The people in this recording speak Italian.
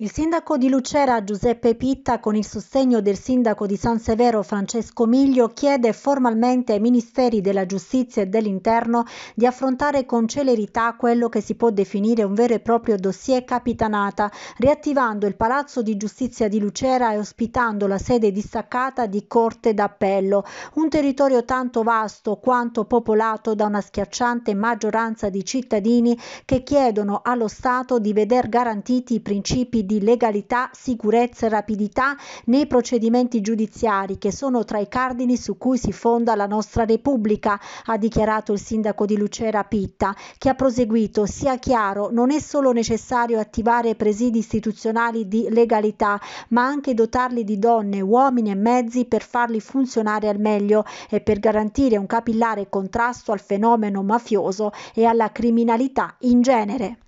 Il sindaco di Lucera Giuseppe Pitta, con il sostegno del sindaco di San Severo Francesco Miglio, chiede formalmente ai ministeri della giustizia e dell'interno di affrontare con celerità quello che si può definire un vero e proprio dossier capitanata, riattivando il Palazzo di Giustizia di Lucera e ospitando la sede distaccata di Corte d'Appello, un territorio tanto vasto quanto popolato da una schiacciante maggioranza di cittadini che chiedono allo Stato di veder garantiti i principi di legalità, sicurezza e rapidità nei procedimenti giudiziari che sono tra i cardini su cui si fonda la nostra Repubblica, ha dichiarato il sindaco di Lucera Pitta, che ha proseguito, sia chiaro, non è solo necessario attivare presidi istituzionali di legalità, ma anche dotarli di donne, uomini e mezzi per farli funzionare al meglio e per garantire un capillare contrasto al fenomeno mafioso e alla criminalità in genere.